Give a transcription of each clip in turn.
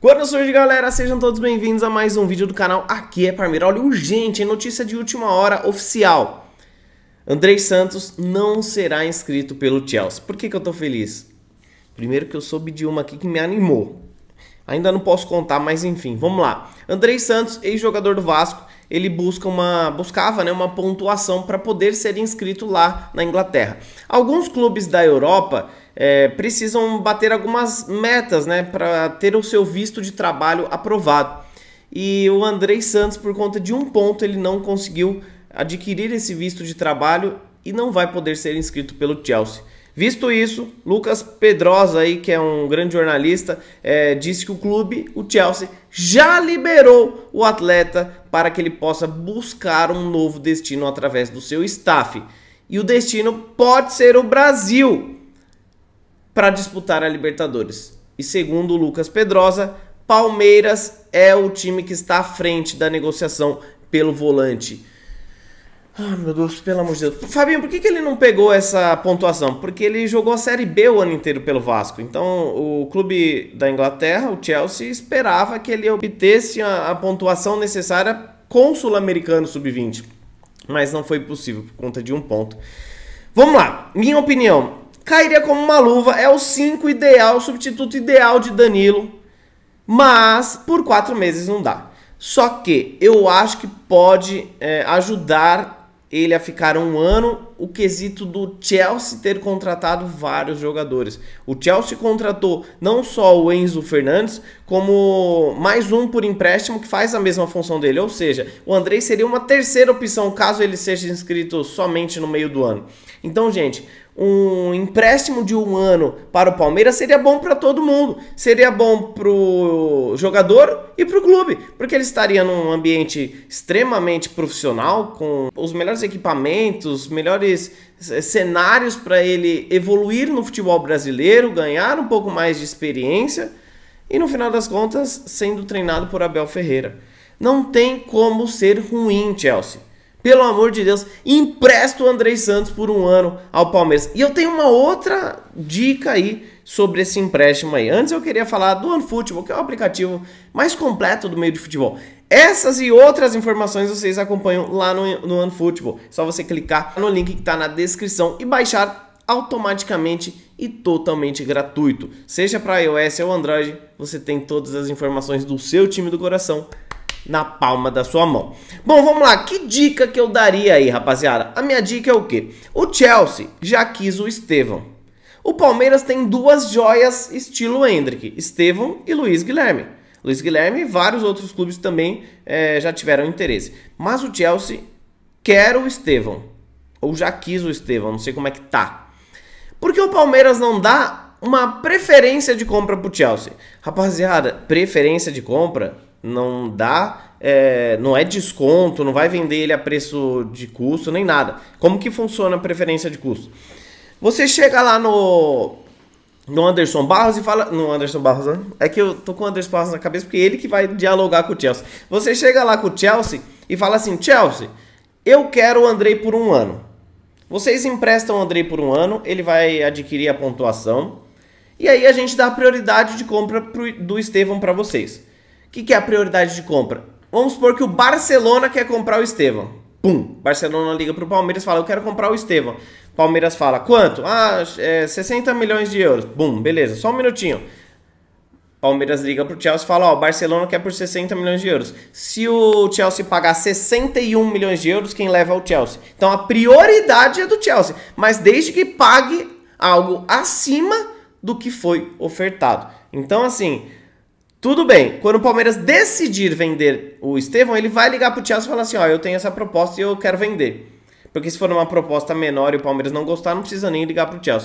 Quando surge, galera, sejam todos bem-vindos a mais um vídeo do canal Aqui é Parmeira. Olha, urgente, notícia de última hora oficial. Andrei Santos não será inscrito pelo Chelsea. Por que, que eu tô feliz? Primeiro que eu soube de uma aqui que me animou. Ainda não posso contar, mas enfim, vamos lá. Andrei Santos, ex-jogador do Vasco, ele busca uma buscava né, uma pontuação para poder ser inscrito lá na Inglaterra. Alguns clubes da Europa é, precisam bater algumas metas né, para ter o seu visto de trabalho aprovado. E o Andrei Santos, por conta de um ponto, ele não conseguiu adquirir esse visto de trabalho e não vai poder ser inscrito pelo Chelsea. Visto isso, Lucas Pedrosa, aí, que é um grande jornalista, é, disse que o clube, o Chelsea, já liberou o atleta para que ele possa buscar um novo destino através do seu staff. E o destino pode ser o Brasil para disputar a Libertadores. E segundo Lucas Pedrosa, Palmeiras é o time que está à frente da negociação pelo volante. Ah, meu Deus, pelo amor de Deus. Fabinho, por que, que ele não pegou essa pontuação? Porque ele jogou a Série B o ano inteiro pelo Vasco. Então, o clube da Inglaterra, o Chelsea, esperava que ele obtesse a, a pontuação necessária com o Sul-Americano Sub-20. Mas não foi possível por conta de um ponto. Vamos lá, minha opinião. Cairia como uma luva, é o 5 ideal, o substituto ideal de Danilo. Mas por quatro meses não dá. Só que eu acho que pode é, ajudar ele a ficar um ano. O quesito do Chelsea ter contratado vários jogadores. O Chelsea contratou não só o Enzo Fernandes, como mais um por empréstimo que faz a mesma função dele. Ou seja, o Andrei seria uma terceira opção caso ele seja inscrito somente no meio do ano. Então, gente, um empréstimo de um ano para o Palmeiras seria bom para todo mundo. Seria bom para o jogador e para o clube, porque ele estaria num ambiente extremamente profissional, com os melhores equipamentos, melhores eh, cenários para ele evoluir no futebol brasileiro, ganhar um pouco mais de experiência e, no final das contas, sendo treinado por Abel Ferreira. Não tem como ser ruim, Chelsea. Pelo amor de Deus, empresta o Andrei Santos por um ano ao Palmeiras. E eu tenho uma outra dica aí sobre esse empréstimo aí. Antes eu queria falar do OneFootball, que é o aplicativo mais completo do meio de futebol. Essas e outras informações vocês acompanham lá no, no OneFootball. É só você clicar no link que está na descrição e baixar automaticamente e totalmente gratuito. Seja para iOS ou Android, você tem todas as informações do seu time do coração na palma da sua mão. Bom, vamos lá. Que dica que eu daria aí, rapaziada? A minha dica é o quê? O Chelsea já quis o Estevão. O Palmeiras tem duas joias estilo Hendrick, Estevão e Luiz Guilherme. Luiz Guilherme e vários outros clubes também é, já tiveram interesse. Mas o Chelsea quer o Estevão. Ou já quis o Estevão, não sei como é que tá. Porque o Palmeiras não dá uma preferência de compra pro Chelsea. Rapaziada, preferência de compra não dá, é, não é desconto, não vai vender ele a preço de custo nem nada. Como que funciona a preferência de custo? Você chega lá no no Anderson Barros e fala, no Anderson Barros, né? é que eu tô com o Anderson Barros na cabeça porque é ele que vai dialogar com o Chelsea. Você chega lá com o Chelsea e fala assim, Chelsea, eu quero o Andrei por um ano. Vocês emprestam o Andrei por um ano, ele vai adquirir a pontuação e aí a gente dá a prioridade de compra pro, do Estevam para vocês. O que, que é a prioridade de compra? Vamos supor que o Barcelona quer comprar o Estevão. Pum! Barcelona liga pro Palmeiras e fala: Eu quero comprar o Estevão. Palmeiras fala: Quanto? Ah, é 60 milhões de euros. Bum, beleza, só um minutinho. Palmeiras liga pro Chelsea e fala: Ó, oh, Barcelona quer por 60 milhões de euros. Se o Chelsea pagar 61 milhões de euros, quem leva é o Chelsea. Então a prioridade é do Chelsea, mas desde que pague algo acima do que foi ofertado. Então, assim, tudo bem, quando o Palmeiras decidir vender o Estevão, ele vai ligar pro Thiago e falar assim, ó, eu tenho essa proposta e eu quero vender. Porque se for uma proposta menor e o Palmeiras não gostar, não precisa nem ligar pro Thiago.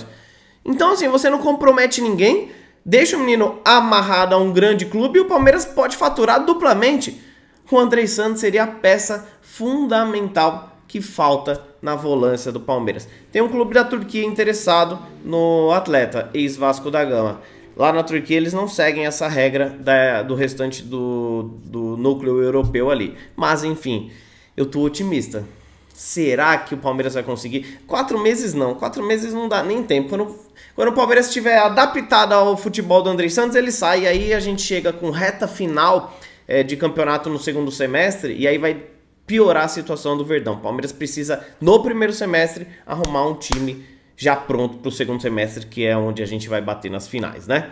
Então assim, você não compromete ninguém, deixa o menino amarrado a um grande clube e o Palmeiras pode faturar duplamente. O Andrei Santos seria a peça fundamental que falta na volância do Palmeiras. Tem um clube da Turquia interessado no atleta, ex-Vasco da Gama. Lá na Turquia eles não seguem essa regra da, do restante do, do núcleo europeu ali. Mas enfim, eu tô otimista. Será que o Palmeiras vai conseguir? Quatro meses não, quatro meses não dá nem tempo. Quando, quando o Palmeiras estiver adaptado ao futebol do André Santos, ele sai. Aí a gente chega com reta final é, de campeonato no segundo semestre e aí vai piorar a situação do Verdão. O Palmeiras precisa, no primeiro semestre, arrumar um time já pronto para o segundo semestre, que é onde a gente vai bater nas finais, né?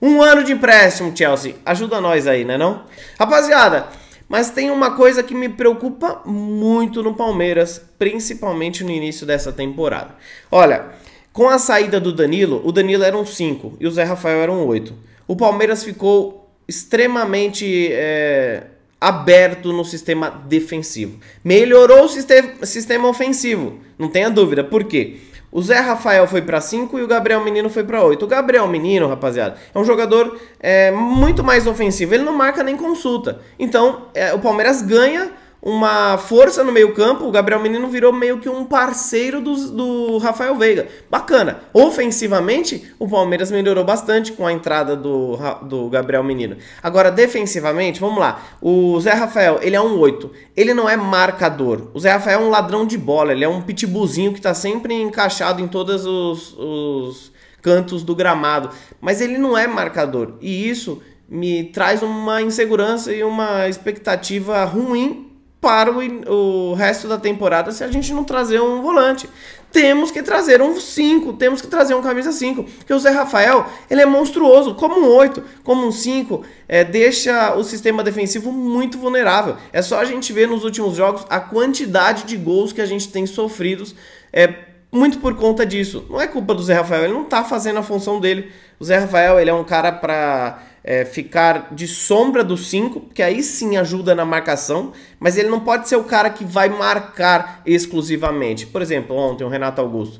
Um ano de empréstimo, Chelsea. Ajuda nós aí, né não? Rapaziada, mas tem uma coisa que me preocupa muito no Palmeiras, principalmente no início dessa temporada. Olha, com a saída do Danilo, o Danilo era um 5 e o Zé Rafael era um 8. O Palmeiras ficou extremamente é, aberto no sistema defensivo. Melhorou o sistema, sistema ofensivo, não tenha dúvida. Por quê? O Zé Rafael foi para 5 e o Gabriel Menino foi para 8. O Gabriel Menino, rapaziada, é um jogador é, muito mais ofensivo. Ele não marca nem consulta. Então, é, o Palmeiras ganha uma força no meio-campo. O Gabriel Menino virou meio que um parceiro do, do Rafael Veiga. Bacana. Ofensivamente, o Palmeiras melhorou bastante com a entrada do, do Gabriel Menino. Agora, defensivamente, vamos lá. O Zé Rafael, ele é um 8. Ele não é marcador. O Zé Rafael é um ladrão de bola. Ele é um pitbullzinho que está sempre encaixado em todos os, os cantos do gramado. Mas ele não é marcador. E isso me traz uma insegurança e uma expectativa ruim para o, o resto da temporada se a gente não trazer um volante. Temos que trazer um 5, temos que trazer um camisa 5, porque o Zé Rafael, ele é monstruoso, como um 8, como um 5, é, deixa o sistema defensivo muito vulnerável. É só a gente ver nos últimos jogos a quantidade de gols que a gente tem sofridos é, muito por conta disso. Não é culpa do Zé Rafael, ele não tá fazendo a função dele. O Zé Rafael, ele é um cara para é, ficar de sombra do 5, porque aí sim ajuda na marcação, mas ele não pode ser o cara que vai marcar exclusivamente. Por exemplo, ontem o Renato Augusto,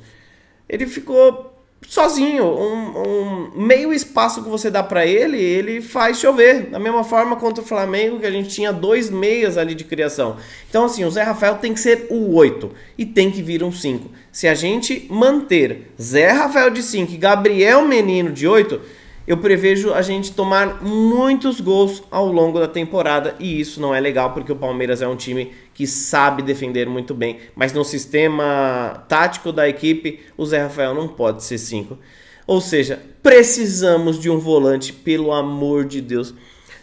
ele ficou sozinho, um, um meio espaço que você dá para ele, ele faz chover. Da mesma forma contra o Flamengo, que a gente tinha dois meias ali de criação. Então assim, o Zé Rafael tem que ser o 8 e tem que vir um 5. Se a gente manter Zé Rafael de 5 e Gabriel Menino de 8 eu prevejo a gente tomar muitos gols ao longo da temporada e isso não é legal porque o Palmeiras é um time que sabe defender muito bem, mas no sistema tático da equipe, o Zé Rafael não pode ser 5. Ou seja, precisamos de um volante, pelo amor de Deus.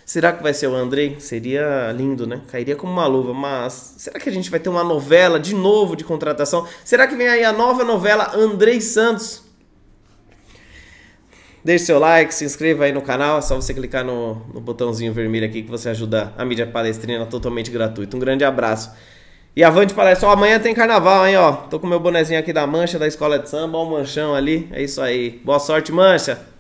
Será que vai ser o Andrei? Seria lindo, né? Cairia como uma luva, mas será que a gente vai ter uma novela de novo de contratação? Será que vem aí a nova novela Andrei Santos? Deixe seu like, se inscreva aí no canal. É só você clicar no, no botãozinho vermelho aqui que você ajuda a mídia palestrina totalmente gratuito. Um grande abraço. E avante palestra. Ó, amanhã tem carnaval, hein, ó. Tô com meu bonezinho aqui da Mancha, da Escola de Samba. Ó o manchão ali. É isso aí. Boa sorte, Mancha.